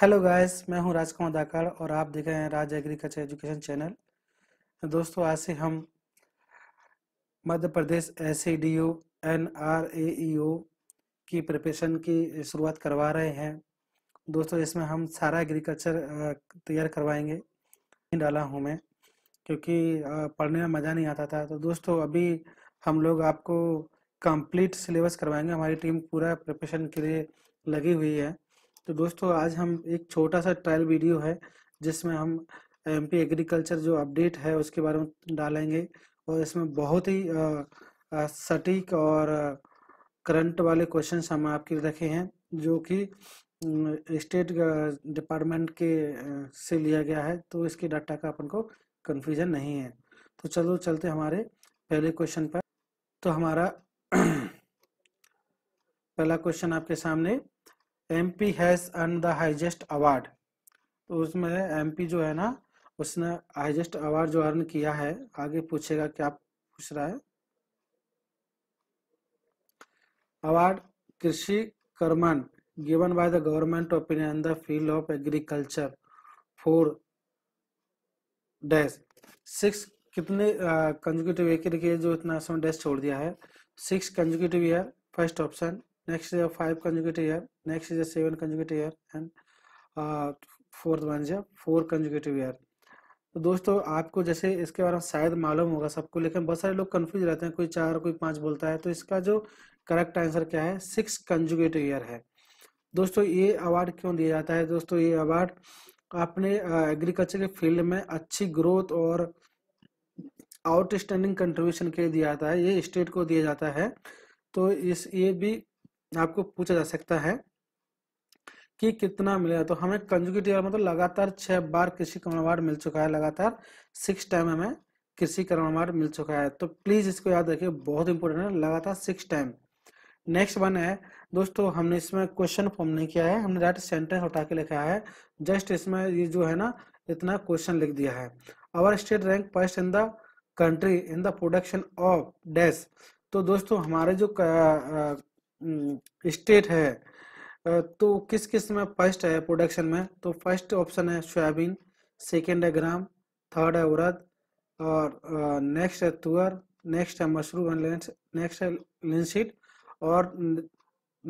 hello guys मैं हूं राजकुमार दाकड़ और आप देख रहे हैं राज एग्रीकल्चर एजुकेशन चैनल दोस्तों आज से हम Madhya Pradesh S C D O N R A E O की प्रिपरेशन की शुरुआत करवा रहे हैं दोस्तों इसमें हम सारा एग्रीकल्चर तैयार करवाएंगे डाला हूं मैं क्योंकि पढ़ने में मज़ा नहीं आता था तो दोस्तों अभी हम लोग आपको कंप्लीट सिलेबस करवाएंगे हमारी टीम पूरा प्रिपरेशन के लिए लगी हुई है तो दोस्तों आज हम एक छोटा सा ट्रायल वीडियो है जिसमें हम पी एग्रीकल्चर जो अपडेट है उसके बारे में डालेंगे और इसमें बहुत ही सटीक और करंट वाले क्वेश्चन हम आपके रखे हैं जो कि स्टेट डिपार्टमेंट के से लिया गया है तो इसके डाटा का अपन को कन्फ्यूजन नहीं है तो चलो चलते हमारे पहले क्वेश्चन पर तो हमारा पहला क्वेश्चन आपके सामने MP has earn the highest award तो उसमें एमपी जो है ना उसने हाइजेस्ट अवार्ड जो अर्न किया है आगे पूछेगा क्या पूछ रहा है award Krishi Karman given by the government of India in the field of agriculture four dash six कितने कंजुकेटिव ईयर जो इतना डैश छोड़ दिया है six conjugative year first option next is a five conjugate year next is a seven conjugate year and uh, fourth is a four conjugative year तो दोस्तों आपको जैसे इसके बारे में शायद मालूम होगा सबको लेकिन बहुत सारे लोग कंफ्यूज रहते हैं कोई चार कोई पाँच बोलता है तो इसका जो करेक्ट आंसर क्या है सिक्स कंजुगेटिव ईयर है दोस्तों ये अवार्ड क्यों दिया जाता है दोस्तों ये अवार्ड अपने एग्रीकल्चर के फील्ड में अच्छी ग्रोथ और आउटस्टैंडिंग कंट्रीब्यूशन के लिए दिया जाता है ये स्टेट को दिया जाता है तो इस ये भी आपको पूछा जा सकता है कि कितना मिलेगा तो हमें कंजुगेटिव मतलब लगातार छह बार कृषि कर्म अवार्ड मिल चुका है लगातार सिक्स टाइम हमें कृषि कर्म अवार्ड मिल चुका है तो प्लीज इसको याद रखिए बहुत इंपॉर्टेंट है लगातार सिक्स टाइम नेक्स्ट वन है दोस्तों हमने इसमें क्वेश्चन फॉर्म नहीं किया है हमने डायरेक्ट सेंटेंस हटा के लिखा है जस्ट इसमें ये जो है ना इतना क्वेश्चन लिख दिया है our state rank first in the country in the production of dash तो दोस्तों हमारे जो स्टेट हम्म, है तो किस किस में फर्स्ट है प्रोडक्शन में तो फर्स्ट ऑप्शन है सोयाबीन सेकेंड है ग्राम थर्ड है उड़द और नेक्स्ट है तुअर नेक्स्ट है मशरूम एंड नेक्स्ट है लिनसीड और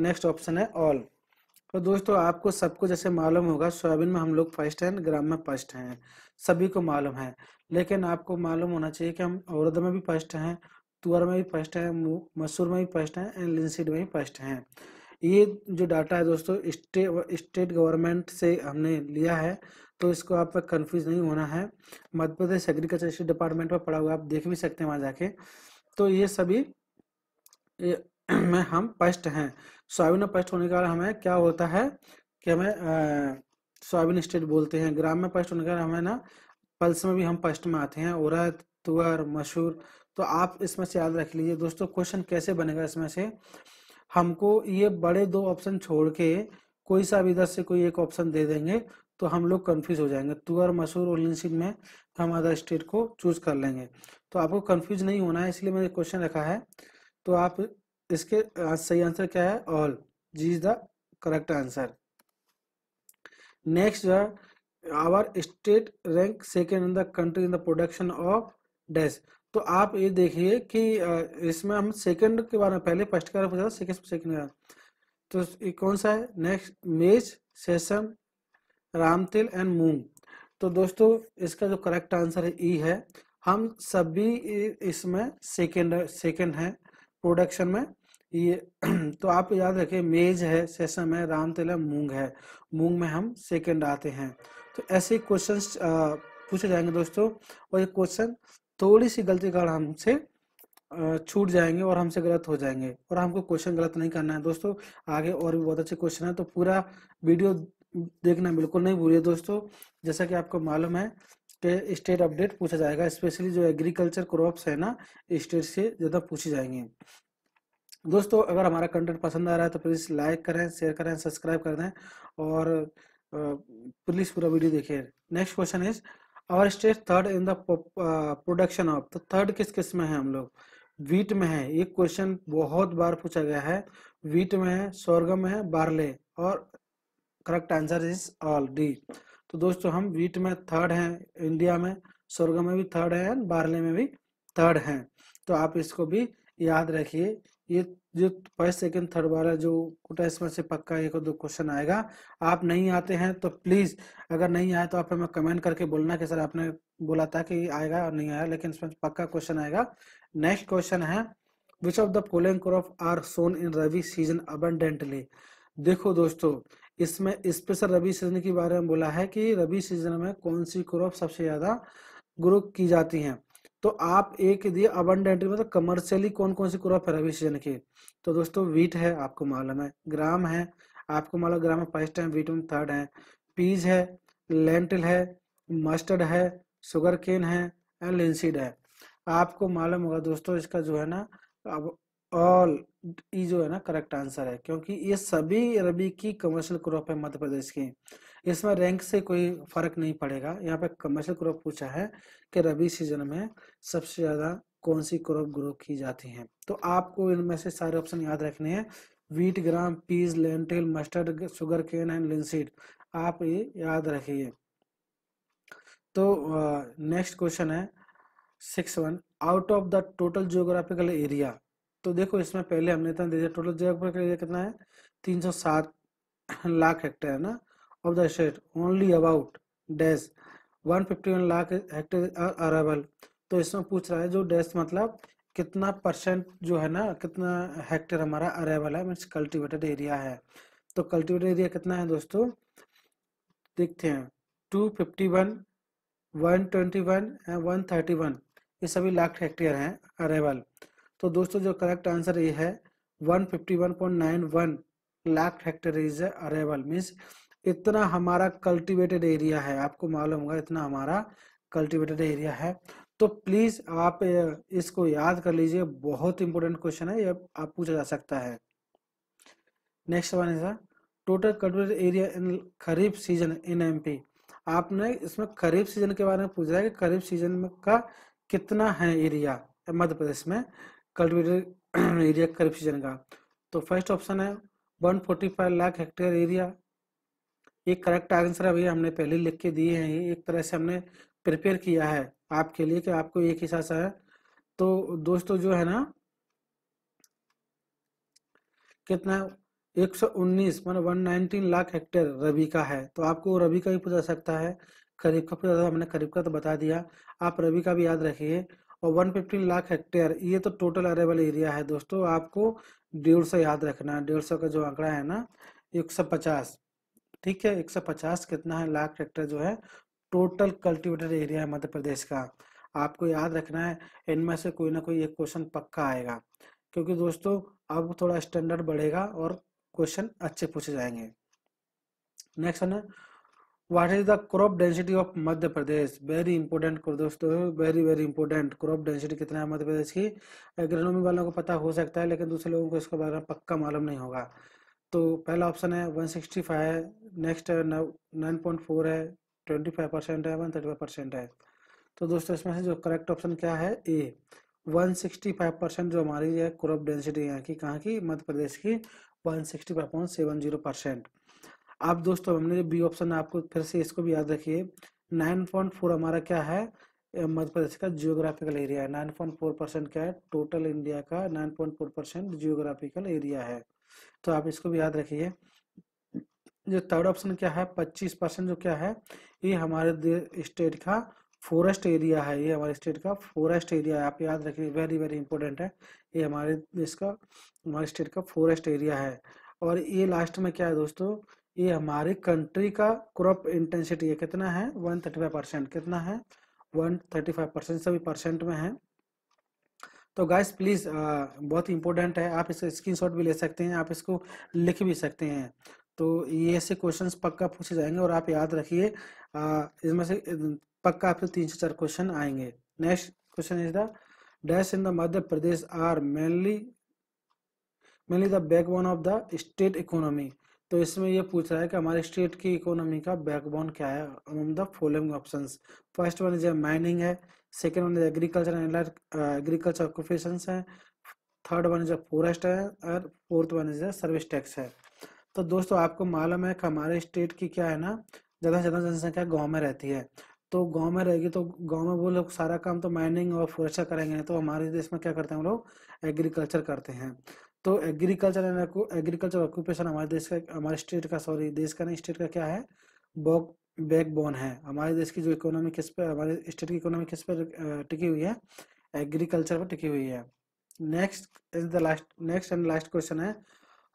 नेक्स्ट ऑप्शन है ऑल तो दोस्तों आपको सबको जैसे मालूम होगा सोयाबीन में हम लोग फर्स्ट हैं ग्राम में फर्स्ट हैं सभी को मालूम है लेकिन आपको मालूम होना चाहिए कि हम उड़द में भी फर्स्ट हैं तुअर में भी फर्स्ट है मसूर में भी फर्स्ट है एंड लिंसिड में भी फर्स्ट है ये जो डाटा है दोस्तों स्टेट गवर्नमेंट से हमने लिया है तो इसको आप कंफ्यूज नहीं होना है मध्य प्रदेश एग्रीकल्चर डिपार्टमेंट पर पड़ा हुआ आप देख भी सकते हैं वहाँ जाके तो ये सभी में हम पष्ट हैं सोयाबीन में पष्ट होने के कारण हमें क्या होता है कि हमें सोयाबीन स्टेट बोलते हैं ग्राम में पष्ट होने के कारण हमें ना पल्स में भी हम पष्ट में आते हैं उरद तुअर मशहूर तो आप इसमें से याद रख लीजिए दोस्तों क्वेश्चन कैसे बनेगा इसमें से हमको ये बड़े दो ऑप्शन छोड़ के कोई सा भी इधर से कोई एक ऑप्शन दे देंगे तो हम लोग कंफ्यूज हो जाएंगे तुअर मसूर और लिंसिन में हम अदर स्टेट को चूज कर लेंगे तो आपको कंफ्यूज नहीं होना है इसलिए मैंने क्वेश्चन रखा है तो आप इसके सही आंसर क्या है all G is the correct answer next our state rank second in the country in the production of dash तो आप ये देखिए कि इसमें हम सेकंड के बारे में पहले फर्स्ट का पूछा सेकंड सेकंड तो ये कौन सा है नेक्स्ट मेज सेसम रामतिल एंड मूंग तो दोस्तों इसका जो करेक्ट आंसर है ई e है हम सभी इसमें सेकेंड सेकेंड है प्रोडक्शन में ये तो आप याद रखें मेज है सेशन है रामतिल है मूंग है मूंग में हम सेकेंड आते हैं तो ऐसे क्वेश्चन पूछे जाएंगे दोस्तों और ये क्वेश्चन थोड़ी सी गलती कारण हमसे छूट जाएंगे और हमसे गलत हो जाएंगे और हमको क्वेश्चन गलत नहीं करना है दोस्तों आगे और भी बहुत अच्छे क्वेश्चन है तो पूरा वीडियो देखना बिल्कुल नहीं भूलिए दोस्तों जैसा कि आपको मालूम है कि स्टेट अपडेट पूछा जाएगा स्पेशली जो एग्रीकल्चर क्रॉप्स है ना स्टेट से ज़्यादा पूछे जाएंगे दोस्तों अगर हमारा कंटेंट पसंद आ रहा है तो प्लीज़ लाइक करें शेयर करें सब्सक्राइब कर दें और प्लीज़ पूरा वीडियो देखें next question is our state third in the production of तो थर्ड किस किस में है हम लोग वीट में है ये क्वेश्चन बहुत बार पूछा गया है वीट में है सोरगम है बारले और correct answer is all D तो दोस्तों हम वीट में थर्ड हैं इंडिया में सोरगम में भी थर्ड है बारले में भी थर्ड हैं तो आप इसको भी याद रखिए ये जो फर्स्ट सेकंड थर्ड वाला जो कोटा इसमें से पक्का एक और दो क्वेश्चन आएगा आप नहीं आते हैं तो प्लीज अगर नहीं आए तो आप हमें कमेंट करके बोलना कि सर आपने बोला था कि आएगा और नहीं आया लेकिन इसमें पक्का क्वेश्चन आएगा नेक्स्ट क्वेश्चन है which of the following crop are sown in rabi season abundantly देखो दोस्तों इसमें स्पेशल रबी सीजन के बारे में बोला है कि रबी सीजन में कौन सी क्रॉप सबसे ज्यादा ग्रो की जाती है तो आप एक दिए अबंडेंटली मतलब कमर्शियली कौन कौन सी क्रॉप है सीजन तो दोस्तों वीट है आपको मालूम है ग्राम है आपको मालूम ग्राम में फर्स्ट टाइम वीट में थर्ड है पीज है लेंटिल है मस्टर्ड है शुगर केन है एंड लिंसिड है आपको मालूम होगा दोस्तों इसका जो है ना अब ऑल जो है ना करेक्ट आंसर है क्योंकि ये सभी रबी की कमर्शियल क्रॉप है मध्य प्रदेश की इसमें रैंक से कोई फर्क नहीं पड़ेगा यहाँ पे कमर्शियल क्रॉप पूछा है कि रबी सीजन में सबसे ज़्यादा कौन सी क्रॉप ग्रो की जाती है तो आपको इनमें से सारे ऑप्शन याद रखने हैं wheat gram peas lentil mustard sugarcane and linseed आप ये याद रखिए तो नेक्स्ट uh, क्वेश्चन है six one out of the total geographical area तो देखो इसमें पहले हमने इतना दे दिया टोटल जियोग्राफिकल एरिया कितना है तीन सौ सात लाख हेक्टेयर है ना of the state only about dash 151 lakh lakh are arable तो इसमें पूछ रहा है जो डैश मतलब कितना परसेंट जो है ना कितना हेक्टेयर हमारा अरेबल है मीन्स कल्टीवेटेड एरिया है तो कल्टीवेटेड एरिया कितना है दोस्तों देखते हैं 251 121 एंड 131 ये सभी लाख हेक्टेयर हैं अरेबल तो दोस्तों जो करेक्ट आंसर ये है 151.91 lakh hectare is arable means इतना हमारा कल्टीवेटेड एरिया है आपको मालूम होगा इतना हमारा कल्टीवेटेड एरिया है तो प्लीज़ आप इसको याद कर लीजिए बहुत इंपॉर्टेंट क्वेश्चन है ये आप पूछा जा सकता है नेक्स्ट सवाल है sir total cultivated area in kharif season in MP आपने इसमें खरीफ सीजन के बारे में पूछा है कि खरीफ सीजन का कितना है एरिया मध्य प्रदेश में कल्टीवेटेड एरिया खरीफ सीजन का तो फर्स्ट ऑप्शन है 145 लाख हेक्टेयर एरिया ये करेक्ट आंसर अभी हमने पहले लिख के दिए हैं एक तरह से हमने प्रिपेयर किया है आपके लिए कि आपको एक हिस्सा सा है तो दोस्तों जो है ना कितना 119 मतलब 119 लाख हेक्टेयर रबी का है तो आपको रबी का भी पूछा सकता है खरीफ का पूछा हमने खरीफ का तो बता दिया आप रबी का भी याद रखिए और 115 लाख हेक्टेयर ये तो टोटल अरेबल एरिया है दोस्तों आपको डेढ़ सौ याद रखना डेढ़ सौ का जो आंकड़ा है ना एक सौ पचास ठीक है 150 कितना है लाख हेक्टर जो है टोटल कल्टीवेटेड एरिया है मध्य प्रदेश का आपको याद रखना है इनमें से कोई ना कोई एक क्वेश्चन पक्का आएगा क्योंकि दोस्तों अब थोड़ा स्टैंडर्ड बढ़ेगा और क्वेश्चन अच्छे पूछे जाएंगे नेक्स्ट है what is the crop density of Madhya Pradesh very important दोस्तों very very important crop density कितना है मध्य प्रदेश की एग्रोनॉमी वालों को पता हो सकता है लेकिन दूसरे लोगों को इसके बारे में पक्का मालूम नहीं होगा तो पहला ऑप्शन है 165 है नेक्स्ट है नाइन पॉइंट फोर है ट्वेंटी फाइव परसेंट है वन थर्टी फाइव परसेंट है तो दोस्तों इसमें से जो करेक्ट ऑप्शन क्या है ए 165 परसेंट जो हमारी है क्रॉप डेंसिटी यहाँ की कहाँ की मध्य प्रदेश की 165.70 परसेंट अब दोस्तों हमने जो बी ऑप्शन है आपको फिर से इसको भी याद रखिए 9.4 हमारा क्या है मध्य प्रदेश का जियोग्राफिकल एरिया है फोर परसेंट क्या है टोटल इंडिया का फोर परसेंट जियोग्राफिकल एरिया है तो आप इसको भी याद रखिए जो थर्ड ऑप्शन क्या है पच्चीस परसेंट जो क्या है ये हमारे स्टेट का फॉरेस्ट एरिया है ये हमारे स्टेट का फॉरेस्ट एरिया है आप याद रखिए वेरी वेरी इंपॉर्टेंट है ये हमारे देश का हमारे स्टेट का फॉरेस्ट एरिया है और ये लास्ट में क्या है दोस्तों ये हमारी कंट्री का क्रॉप इंटेंसिटी है कितना है वन थर्टी फाइव परसेंट कितना है वन थर्टी फाइव परसेंट सभी परसेंट में है तो गाइस प्लीज़ uh, बहुत इंपॉर्टेंट है आप इसका स्क्रीनशॉट भी ले सकते हैं आप इसको लिख भी सकते हैं तो ये ऐसे क्वेश्चंस पक्का पूछे जाएंगे और आप याद रखिए uh, इसमें से पक्का आपसे तीन से चार क्वेश्चन आएंगे next question is the dash in the Madhya Pradesh are mainly mainly the backbone of the state economy तो इसमें ये पूछ रहा है कि हमारे स्टेट की इकोनॉमी का बैकबोन क्या है among the following option first one is mining है second one is agriculture and agriculture occupation है थर्ड वन इज फॉरेस्ट है और fourth one is service tax है तो दोस्तों आपको मालूम है कि हमारे स्टेट की क्या है ना ज़्यादा से ज़्यादा जनसंख्या गाँव में रहती है तो गांव में रहेगी तो गांव में वो लोग सारा काम तो माइनिंग और फॉरेस्टर करेंगे तो हमारे देश में क्या करते हैं हम लोग एग्रीकल्चर करते हैं तो एग्रीकल्चर एंड एग्रीकल्चर ऑक्यूपेशन हमारे देश का हमारे स्टेट का सॉरी देश का नहीं स्टेट का क्या है बॉक बैकबोन है हमारे देश की जो इकोनॉमी किस पर हमारे स्टेट की इकोनॉमी किस पर टिकी हुई है एग्रीकल्चर पर टिकी हुई है next is the last next and last question है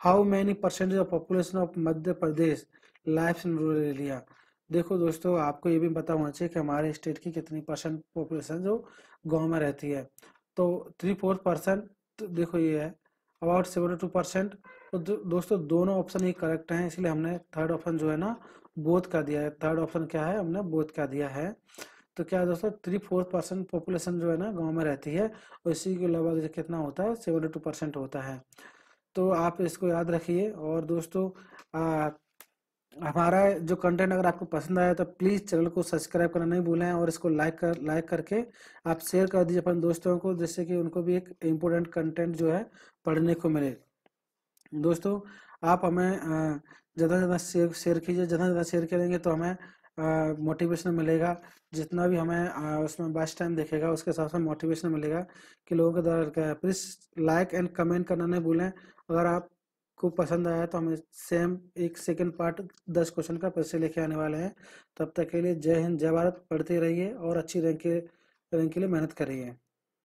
how many percentage of population of Madhya Pradesh life in rural area देखो दोस्तों आपको ये भी पता होना चाहिए कि हमारे स्टेट की कितनी परसेंट पॉपुलेशन जो गांव में रहती है तो थ्री फोर्थ परसेंट देखो ये है अबाउट सेवेंटी टू परसेंट तो दोस्तों दोनों ऑप्शन ही करेक्ट हैं इसलिए हमने थर्ड ऑप्शन जो है ना बोध का दिया है थर्ड ऑप्शन क्या है हमने बोध का दिया है तो क्या है दोस्तों थ्री फोर्थ परसेंट पॉपुलेशन जो है ना गांव में रहती है और इसी के लगभग कितना होता है सेवेंटी टू परसेंट होता है तो आप इसको याद रखिए और दोस्तों हमारा जो कंटेंट अगर आपको पसंद आया तो प्लीज़ चैनल को सब्सक्राइब करना नहीं भूलें और इसको लाइक कर लाइक करके आप शेयर कर दीजिए अपने दोस्तों को जिससे कि उनको भी एक इम्पोर्टेंट कंटेंट जो है पढ़ने को मिले दोस्तों आप हमें ज़्यादा से ज़्यादा शेयर शेयर कीजिए ज़्यादा से ज़्यादा शेयर करेंगे तो हमें मोटिवेशन मिलेगा जितना भी हमें आ, उसमें बेस्ट टाइम देखेगा उसके हिसाब से मोटिवेशन मिलेगा कि लोगों के द्वारा क्या है प्लीज़ लाइक एंड कमेंट करना नहीं भूलें अगर आप आपको पसंद आया तो हम सेम एक सेकेंड पार्ट दस क्वेश्चन का फिर से लेके आने वाले हैं तब तक के लिए जय हिंद जय भारत पढ़ते रहिए और अच्छी रैंक के रैंक के लिए मेहनत करिए